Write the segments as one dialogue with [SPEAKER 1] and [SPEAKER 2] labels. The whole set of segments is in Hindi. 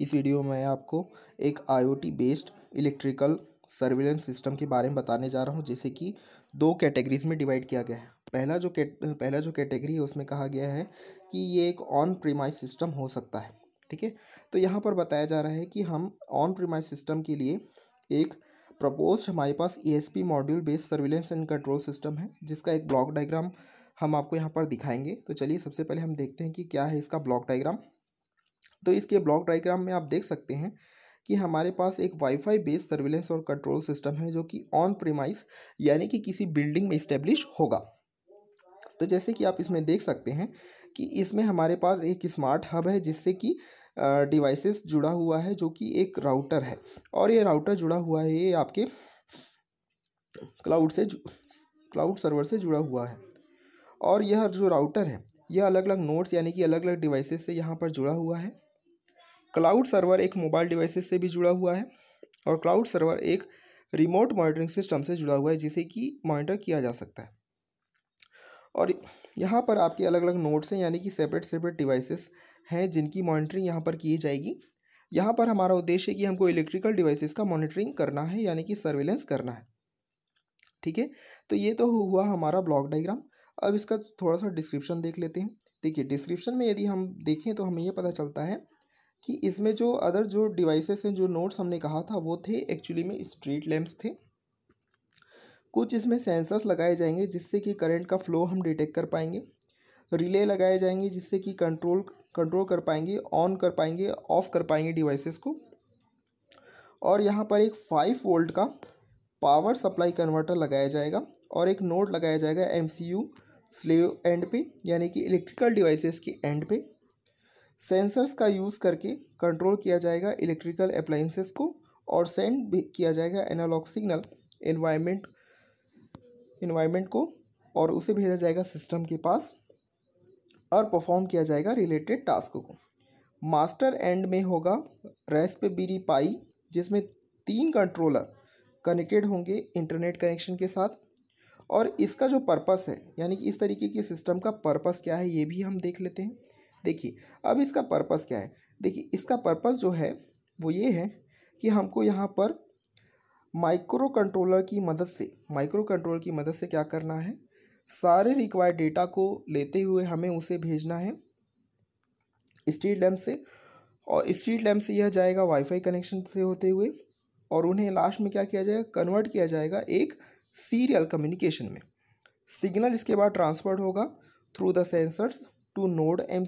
[SPEAKER 1] इस वीडियो में मैं आपको एक IoT based electrical surveillance system के बारे में बताने जा रहा हूँ जैसे कि दो कैटेगरीज में डिवाइड किया गया है पहला जो कैट पहला जो कैटेगरी है उसमें कहा गया है कि ये एक ऑन प्रीमाइज सिस्टम हो सकता है ठीक है तो यहाँ पर बताया जा रहा है कि हम ऑन प्रीमाइज सिस्टम के लिए एक प्रपोज हमारे पास E S P module based surveillance and control system है जिसका एक ब्लॉक डायग्राम हम आपको यहाँ पर दिखाएंगे तो चलिए सबसे पहले हम देखते हैं कि क्या है इसका ब्लॉक डायग्राम तो इसके ब्लॉक डाइग्राम में आप देख सकते हैं कि हमारे पास एक वाईफाई बेस्ड सर्विलेंस और कंट्रोल सिस्टम है जो कि ऑन प्रीमाइस यानी कि किसी बिल्डिंग में इस्टेब्लिश होगा तो जैसे कि आप इसमें देख सकते हैं कि इसमें हमारे पास एक स्मार्ट हब है जिससे कि डिवाइसेस जुड़ा हुआ है जो कि एक राउटर है और ये राउटर जुड़ा हुआ है ये आपके क्लाउड से क्लाउड सर्वर से जुड़ा हुआ है और यह जो राउटर है यह अलग अलग नोड्स यानी कि अलग अलग डिवाइसेस से यहाँ पर जुड़ा हुआ है क्लाउड सर्वर एक मोबाइल डिवाइसेस से भी जुड़ा हुआ है और क्लाउड सर्वर एक रिमोट मॉनिटरिंग सिस्टम से जुड़ा हुआ है जिसे कि मॉनिटर किया जा सकता है और यहाँ पर आपके अलग अलग नोट्स हैं यानी कि सेपरेट सेपरेट डिवाइसेस हैं जिनकी मॉनिटरिंग यहाँ पर की जाएगी यहाँ पर हमारा उद्देश्य है कि हमको इलेक्ट्रिकल डिवाइसेस का मॉनिटरिंग करना है यानी कि सर्वेलेंस करना है ठीक है तो ये तो हुआ हमारा ब्लॉक डाइग्राम अब इसका थोड़ा सा डिस्क्रिप्शन देख लेते हैं देखिए डिस्क्रिप्शन में यदि हम देखें तो हमें यह पता चलता है कि इसमें जो अदर जो डिवाइसेस हैं जो नोट्स हमने कहा था वो थे एक्चुअली में स्ट्रीट लैम्प्स थे कुछ इसमें सेंसर्स लगाए जाएंगे जिससे कि करंट का फ्लो हम डिटेक्ट कर पाएंगे रिले लगाए जाएंगे जिससे कि कंट्रोल कंट्रोल कर पाएंगे ऑन कर पाएंगे ऑफ कर पाएंगे डिवाइसेस को और यहाँ पर एक फाइव वोल्ट का पावर सप्लाई कन्वर्टर लगाया जाएगा और एक नोट लगाया जाएगा M C U slave end पे यानी कि इलेक्ट्रिकल डिवाइसेस के एंड पे सेंसर्स का यूज़ करके कंट्रोल किया जाएगा इलेक्ट्रिकल अप्लाइंसेस को और सेंड भी किया जाएगा एनालॉग सिग्नल एनवायरनमेंट इन्वायरमेंट को और उसे भेजा जाएगा सिस्टम के पास और परफॉर्म किया जाएगा रिलेटेड टास्क को मास्टर एंड में होगा रेस्पबेरी पाई जिसमें तीन कंट्रोलर कनेक्टेड होंगे इंटरनेट कनेक्शन के साथ और इसका जो पर्पस है यानी कि इस तरीके के सिस्टम का पर्पस क्या है ये भी हम देख लेते हैं देखिए अब इसका पर्पस क्या है देखिए इसका पर्पस जो है वो ये है कि हमको यहाँ पर माइक्रो कंट्रोलर की मदद से माइक्रो कंट्रोलर की मदद से क्या करना है सारे रिक्वायर्ड डेटा को लेते हुए हमें उसे भेजना है स्ट्रीट लैम्प से और स्ट्रीट लैम्प से यह जाएगा वाईफाई कनेक्शन से होते हुए और उन्हें लास्ट में क्या किया जाएगा कन्वर्ट किया जाएगा एक सीरियल कम्युनिकेशन में सिग्नल इसके बाद ट्रांसफर्ड होगा through the sensors to node M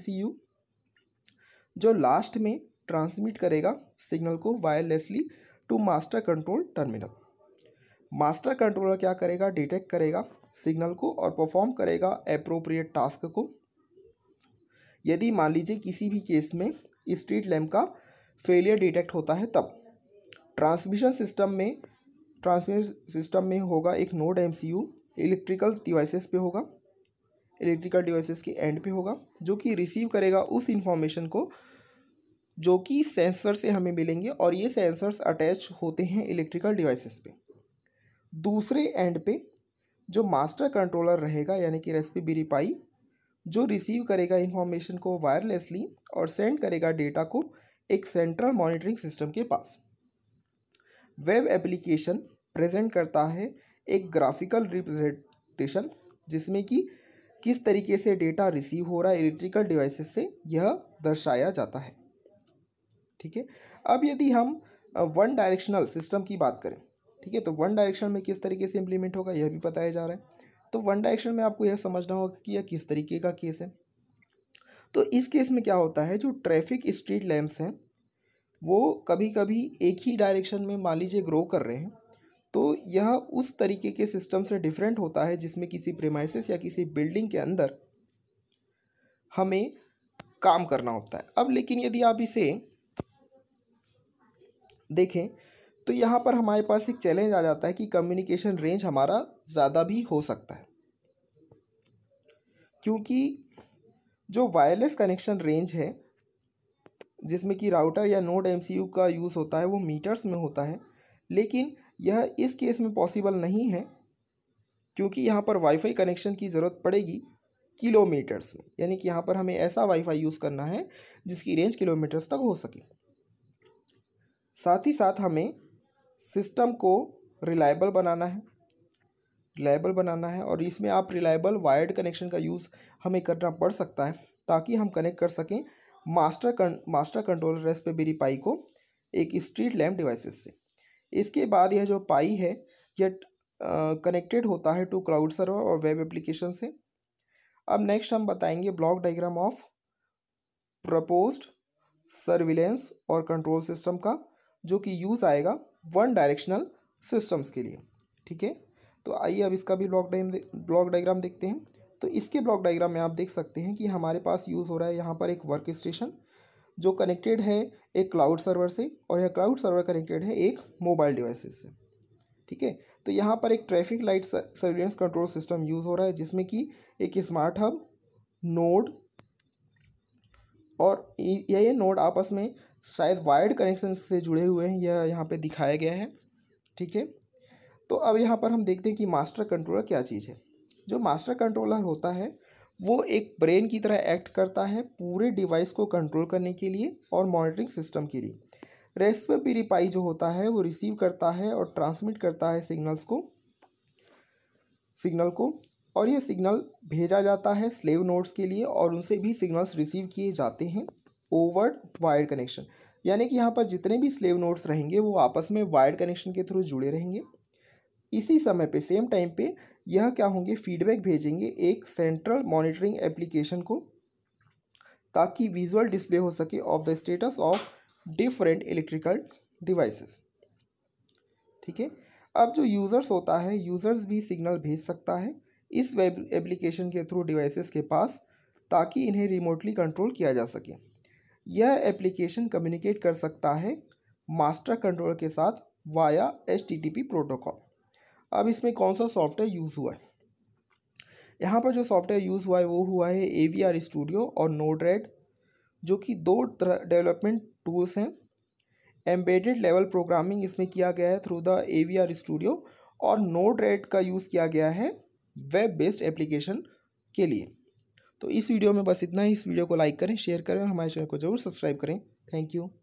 [SPEAKER 1] जो लास्ट में ट्रांसमिट करेगा सिग्नल को wirelessly to master control terminal master controller क्या करेगा डिटेक्ट करेगा सिग्नल को और परफॉर्म करेगा अप्रोप्रिएट टास्क को यदि मान लीजिए किसी भी केस में स्ट्रीट लैम्प का फेलियर डिटेक्ट होता है तब ट्रांसमिशन सिस्टम में ट्रांसमिशन सिस्टम में होगा एक नोड एमसीयू इलेक्ट्रिकल डिवाइसेस पे होगा इलेक्ट्रिकल डिवाइसेस के एंड पे होगा जो कि रिसीव करेगा उस इंफॉर्मेशन को जो कि सेंसर से हमें मिलेंगे और ये सेंसर्स अटैच होते हैं इलेक्ट्रिकल डिवाइसेस पे दूसरे एंड पे जो मास्टर कंट्रोलर रहेगा यानी कि रेसपी बिरी पाई जो रिसीव करेगा इन्फॉर्मेशन को वायरलेसली और सेंड करेगा डेटा को एक सेंट्रल मॉनिटरिंग सिस्टम के पास वेब एप्लीकेशन प्रेजेंट करता है एक ग्राफिकल रिप्रेजेंटेशन जिसमें कि किस तरीके से डेटा रिसीव हो रहा है इलेक्ट्रिकल डिवाइसेस से यह दर्शाया जाता है ठीक है अब यदि हम वन डायरेक्शनल सिस्टम की बात करें ठीक है तो वन डायरेक्शन में किस तरीके से इम्प्लीमेंट होगा यह भी बताया जा रहा है तो वन डायरेक्शन में आपको यह समझना होगा कि यह किस तरीके का केस है तो इस केस में क्या होता है जो ट्रैफिक स्ट्रीट लैम्प्स हैं वो कभी कभी एक ही डायरेक्शन में मान लीजिए ग्रो कर रहे हैं तो यह उस तरीके के सिस्टम से डिफरेंट होता है जिसमें किसी प्रेमाइसिस या किसी बिल्डिंग के अंदर हमें काम करना होता है अब लेकिन यदि आप इसे देखें तो यहाँ पर हमारे पास एक चैलेंज आ जाता है कि कम्युनिकेशन रेंज हमारा ज़्यादा भी हो सकता है क्योंकि जो वायरलेस कनेक्शन रेंज है जिसमें कि राउटर या नोड एमसीयू का यूज़ होता है वो मीटर्स में होता है लेकिन यह इस केस में पॉसिबल नहीं है क्योंकि यहाँ पर वाईफाई कनेक्शन की ज़रूरत पड़ेगी किलोमीटर्स में यानी कि यहाँ पर हमें ऐसा वाईफाई यूज़ करना है जिसकी रेंज किलोमीटर्स तक हो सके साथ ही साथ हमें सिस्टम को रिलायबल बनाना है रिलायबल बनाना है और इसमें आप रिलायबल वायर्ड कनेक्शन का यूज़ हमें करना पड़ सकता है ताकि हम कनेक्ट कर सकें मास्टर कं, मास्टर कंट्रोलर रेस्पेबेरी पाई को एक स्ट्रीट लैम्प डिवाइसेस से इसके बाद यह जो पाई है यह कनेक्टेड होता है टू क्लाउड सर्वर और वेब एप्लीकेशन से अब नेक्स्ट हम बताएंगे block diagram of proposed surveillance और कंट्रोल सिस्टम का जो कि यूज़ आएगा वन डायरेक्शनल सिस्टम्स के लिए ठीक है तो आइए अब इसका भी ब्लॉक डाइम ब्लॉक डायग्राम देखते हैं तो इसके ब्लॉक डायग्राम में आप देख सकते हैं कि हमारे पास यूज़ हो रहा है यहाँ पर एक वर्क स्टेशन जो कनेक्टेड है एक क्लाउड सर्वर से और यह क्लाउड सर्वर कनेक्टेड है एक मोबाइल डिवाइसेस से ठीक है तो यहाँ पर एक traffic light surveillance control system use हो रहा है जिसमें कि एक स्मार्ट हब नोड और ये नोड आपस में शायद वायर्ड कनेक्शन से जुड़े हुए हैं यह यहाँ पे दिखाया गया है ठीक है तो अब यहाँ पर हम देखते हैं कि मास्टर कंट्रोलर क्या चीज़ है जो मास्टर कंट्रोलर होता है वो एक ब्रेन की तरह एक्ट करता है पूरे डिवाइस को कंट्रोल करने के लिए और मॉनिटरिंग सिस्टम के लिए भी पाई जो होता है वो रिसीव करता है और ट्रांसमिट करता है सिग्नल्स को सिग्नल को और ये सिग्नल भेजा जाता है स्लेव नोड्स के लिए और उनसे भी सिग्नल्स रिसीव किए जाते हैं ओवर वायर कनेक्शन यानी कि यहाँ पर जितने भी स्लेव नोड्स रहेंगे वो आपस में वायर कनेक्शन के थ्रू जुड़े रहेंगे इसी समय पे सेम टाइम पे यह क्या होंगे फीडबैक भेजेंगे एक सेंट्रल मॉनिटरिंग एप्लीकेशन को ताकि विजुअल डिस्प्ले हो सके of the status of different electrical devices ठीक है अब जो यूज़र्स होता है यूज़र्स भी सिग्नल भेज सकता है इस वेब एप्लीकेशन के थ्रू डिवाइसेस के पास ताकि इन्हें रिमोटली कंट्रोल किया जा सके यह एप्लीकेशन कम्युनिकेट कर सकता है मास्टर कंट्रोल के साथ वाया एच प्रोटोकॉल अब इसमें कौन सा सॉफ्टवेयर यूज़ हुआ है यहाँ पर जो सॉफ्टवेयर यूज़ हुआ है वो हुआ है ए वी आर स्टूडियो और नोड रेड जो कि दो डेवलपमेंट टूल्स हैं एम्बेडेड लेवल प्रोग्रामिंग इसमें किया गया है through the A V R studio और नोड रेड का यूज़ किया गया है वेब बेस्ड एप्लीकेशन के लिए तो इस वीडियो में बस इतना ही इस वीडियो को लाइक करें शेयर करें हमारे चैनल को जरूर सब्सक्राइब करें थैंक यू